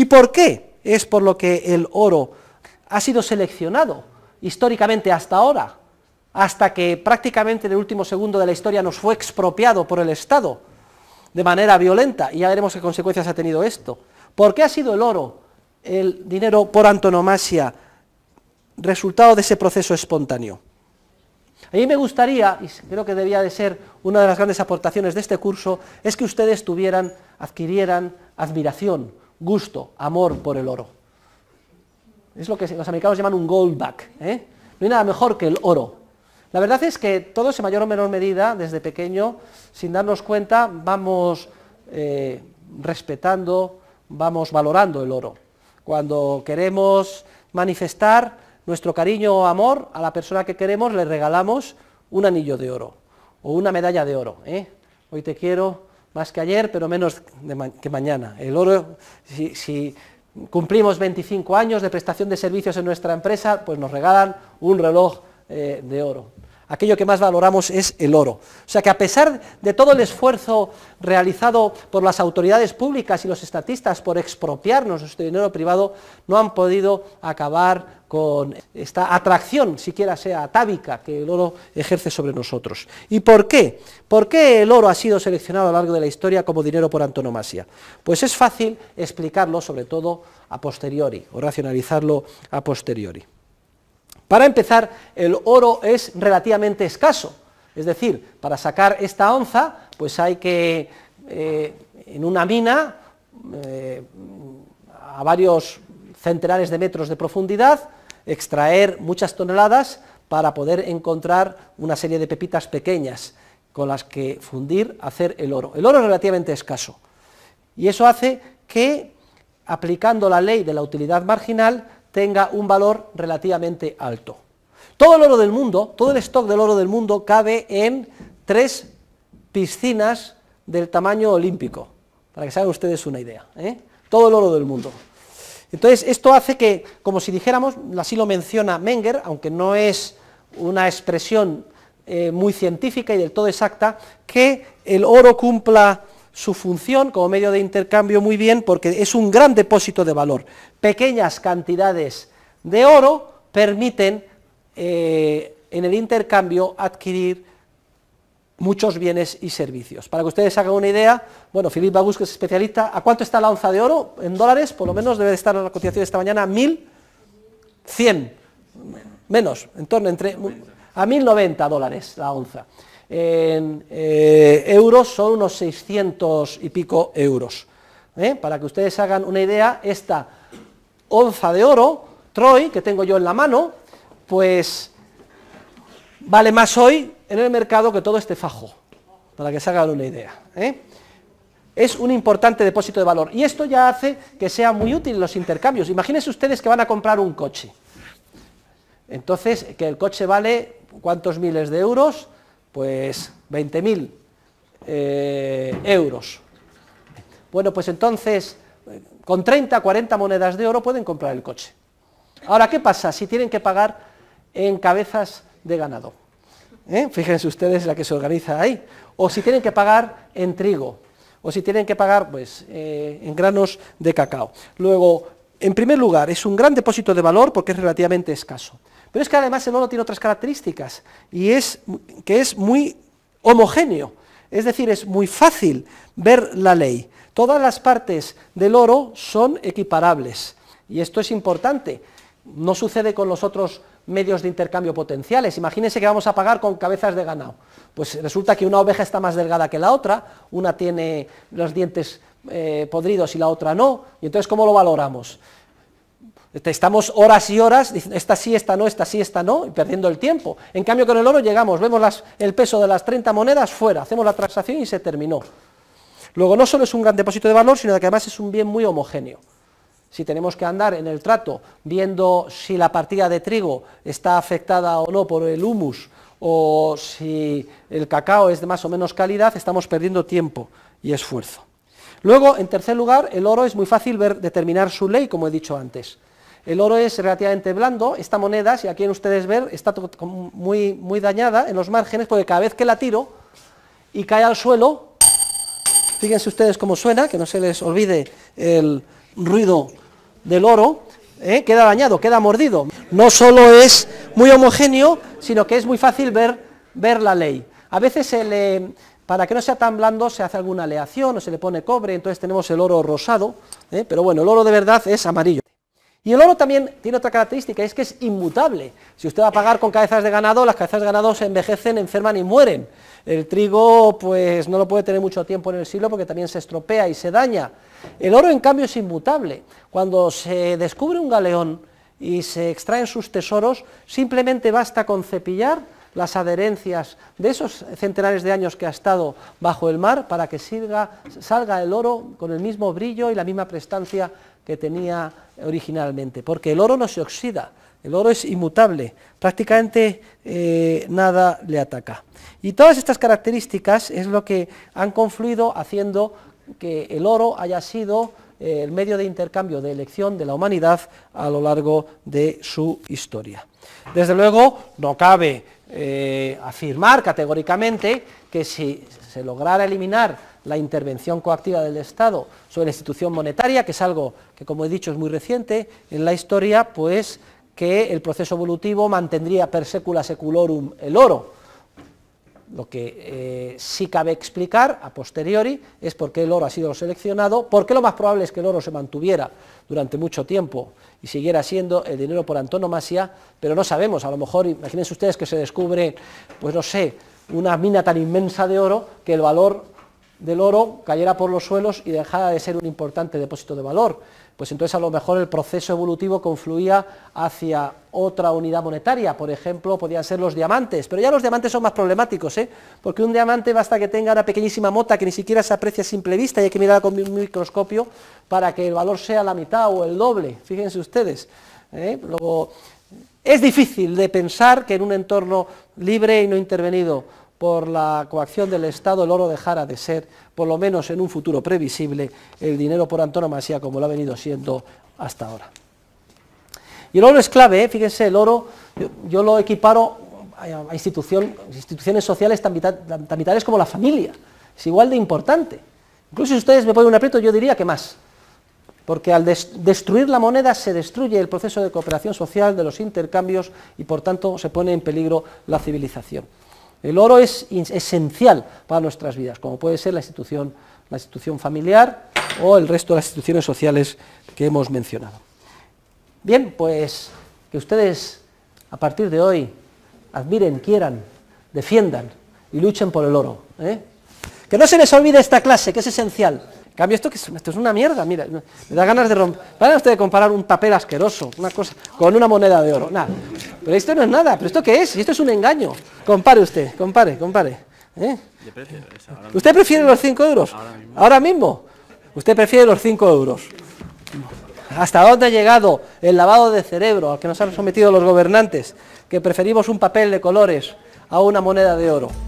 ¿Y por qué? Es por lo que el oro ha sido seleccionado históricamente hasta ahora, hasta que prácticamente en el último segundo de la historia nos fue expropiado por el Estado de manera violenta, y ya veremos qué consecuencias ha tenido esto. ¿Por qué ha sido el oro, el dinero por antonomasia, resultado de ese proceso espontáneo? A mí me gustaría, y creo que debía de ser una de las grandes aportaciones de este curso, es que ustedes tuvieran, adquirieran admiración gusto, amor por el oro. Es lo que los americanos llaman un gold back, ¿eh? No hay nada mejor que el oro. La verdad es que todos en mayor o menor medida, desde pequeño, sin darnos cuenta, vamos eh, respetando, vamos valorando el oro. Cuando queremos manifestar nuestro cariño o amor a la persona que queremos, le regalamos un anillo de oro o una medalla de oro. ¿eh? Hoy te quiero, más que ayer, pero menos que mañana. El oro, si, cumplimos 25 años de prestación de servicios en nuestra empresa, pues nos regalan un reloj eh, de oro aquello que más valoramos es el oro. O sea que a pesar de todo el esfuerzo realizado por las autoridades públicas y los estatistas por expropiarnos nuestro dinero privado, no han podido acabar con esta atracción, siquiera sea atávica, que el oro ejerce sobre nosotros. ¿Y por qué? ¿Por qué el oro ha sido seleccionado a lo largo de la historia como dinero por antonomasia? Pues es fácil explicarlo, sobre todo a posteriori, o racionalizarlo a posteriori. Para empezar, el oro es relativamente escaso, es decir, para sacar esta onza, pues hay que, eh, en una mina, eh, a varios centenares de metros de profundidad, extraer muchas toneladas para poder encontrar una serie de pepitas pequeñas con las que fundir, hacer el oro. El oro es relativamente escaso y eso hace que, aplicando la ley de la utilidad marginal, tenga un valor relativamente alto. Todo el oro del mundo, todo el stock del oro del mundo cabe en tres piscinas del tamaño olímpico, para que se ustedes una idea. ¿eh? Todo el oro del mundo. Entonces, esto hace que, como si dijéramos, así lo menciona Menger, aunque no es una expresión eh, muy científica y del todo exacta, que el oro cumpla su función como medio de intercambio muy bien porque es un gran depósito de valor. Pequeñas cantidades de oro permiten eh, en el intercambio adquirir muchos bienes y servicios. Para que ustedes hagan una idea, bueno, Filipe Bagus, que es especialista, ¿a cuánto está la onza de oro en dólares? Por lo menos debe estar en la cotización de esta mañana a 1.100, menos, en torno entre, a 1.090 dólares la onza en eh, euros son unos 600 y pico euros. ¿eh? Para que ustedes hagan una idea, esta onza de oro, Troy, que tengo yo en la mano, pues vale más hoy en el mercado que todo este fajo, para que se hagan una idea. ¿eh? Es un importante depósito de valor y esto ya hace que sea muy útil los intercambios. Imagínense ustedes que van a comprar un coche. Entonces, que el coche vale cuántos miles de euros, pues 20.000 eh, euros. Bueno, pues entonces, con 30, 40 monedas de oro pueden comprar el coche. Ahora, ¿qué pasa si tienen que pagar en cabezas de ganado? ¿eh? Fíjense ustedes la que se organiza ahí. O si tienen que pagar en trigo, o si tienen que pagar pues, eh, en granos de cacao. Luego, en primer lugar, es un gran depósito de valor porque es relativamente escaso. Pero es que además el oro tiene otras características y es que es muy homogéneo, es decir, es muy fácil ver la ley. Todas las partes del oro son equiparables y esto es importante. No sucede con los otros medios de intercambio potenciales. Imagínense que vamos a pagar con cabezas de ganado. Pues resulta que una oveja está más delgada que la otra, una tiene los dientes eh, podridos y la otra no. Y entonces, ¿cómo lo valoramos? Estamos horas y horas, esta sí, esta no, esta sí, esta no, y perdiendo el tiempo. En cambio con el oro llegamos, vemos el peso de las 30 monedas fuera, hacemos la transacción y se terminó. Luego no solo es un gran depósito de valor, sino que además es un bien muy homogéneo. Si tenemos que andar en el trato viendo si la partida de trigo está afectada o no por el humus o si el cacao es de más o menos calidad, estamos perdiendo tiempo y esfuerzo. Luego, en tercer lugar, el oro es muy fácil ver, determinar su ley, como he dicho antes. El oro es relativamente blando, esta moneda, si aquí en ustedes ver, está muy, muy dañada en los márgenes, porque cada vez que la tiro y cae al suelo, fíjense ustedes cómo suena, que no se les olvide el ruido del oro, ¿eh? queda dañado, queda mordido. No solo es muy homogéneo, sino que es muy fácil ver, ver la ley. A veces se le, para que no sea tan blando se hace alguna aleación o se le pone cobre, entonces tenemos el oro rosado, ¿eh? pero bueno, el oro de verdad es amarillo. Y el oro también tiene otra característica, es que es inmutable. Si usted va a pagar con cabezas de ganado, las cabezas de ganado se envejecen, enferman y mueren. El trigo, pues no lo puede tener mucho tiempo en el siglo porque también se estropea y se daña. El oro, en cambio, es inmutable. Cuando se descubre un galeón y se extraen sus tesoros, simplemente basta con cepillar las adherencias de esos centenares de años que ha estado bajo el mar para que salga el oro con el mismo brillo y la misma prestancia que tenía originalmente, porque el oro no se oxida, el oro es inmutable, prácticamente eh, nada le ataca. Y todas estas características es lo que han confluido haciendo que el oro haya sido eh, el medio de intercambio de elección de la humanidad a lo largo de su historia. Desde luego, no cabe eh, afirmar categóricamente que si se lograra eliminar la intervención coactiva del Estado sobre la institución monetaria, que es algo que, como he dicho, es muy reciente en la historia, pues que el proceso evolutivo mantendría per secula seculorum el oro, lo que eh, sí cabe explicar a posteriori es por qué el oro ha sido seleccionado, por qué lo más probable es que el oro se mantuviera durante mucho tiempo y siguiera siendo el dinero por antonomasia, pero no sabemos, a lo mejor, imagínense ustedes que se descubre, pues no sé, una mina tan inmensa de oro que el valor del oro cayera por los suelos y dejara de ser un importante depósito de valor. Pues entonces a lo mejor el proceso evolutivo confluía hacia otra unidad monetaria, por ejemplo, podían ser los diamantes, pero ya los diamantes son más problemáticos, ¿eh? porque un diamante basta que tenga una pequeñísima mota que ni siquiera se aprecia a simple vista y hay que mirarla con un microscopio para que el valor sea la mitad o el doble, fíjense ustedes. ¿eh? es difícil de pensar que en un entorno libre y no intervenido por la coacción del Estado el oro dejara de ser, por lo menos en un futuro previsible, el dinero por antonomasia como lo ha venido siendo hasta ahora. Y el oro es clave, ¿eh? fíjense, el oro yo, lo equiparo a instituciones sociales tan, vitales como la familia, es igual de importante. Incluso si ustedes me ponen un aprieto, yo diría que más, porque al destruir la moneda se destruye el proceso de cooperación social, de los intercambios y por tanto se pone en peligro la civilización. El oro es esencial para nuestras vidas, como puede ser la institución, la institución familiar o el resto de las instituciones sociales que hemos mencionado. Bien, pues que ustedes a partir de hoy admiren, quieran, defiendan y luchen por el oro. ¿eh? Que no se les olvide esta clase, que es esencial. En cambio, esto, que es, esto es una mierda, mira, me da ganas de romper. ¿Para a ustedes comparar un papel asqueroso, una cosa, con una moneda de oro. Nada. Pero esto no es nada. ¿Pero esto qué es? Esto es un engaño. Compare usted, compare, compare. ¿eh? ¿Usted prefiere los 5 euros? Ahora mismo. ahora mismo. Usted prefiere los 5 euros. ¿Hasta dónde ha llegado el lavado de cerebro al que nos han sometido los gobernantes? Que preferimos un papel de colores a una moneda de oro.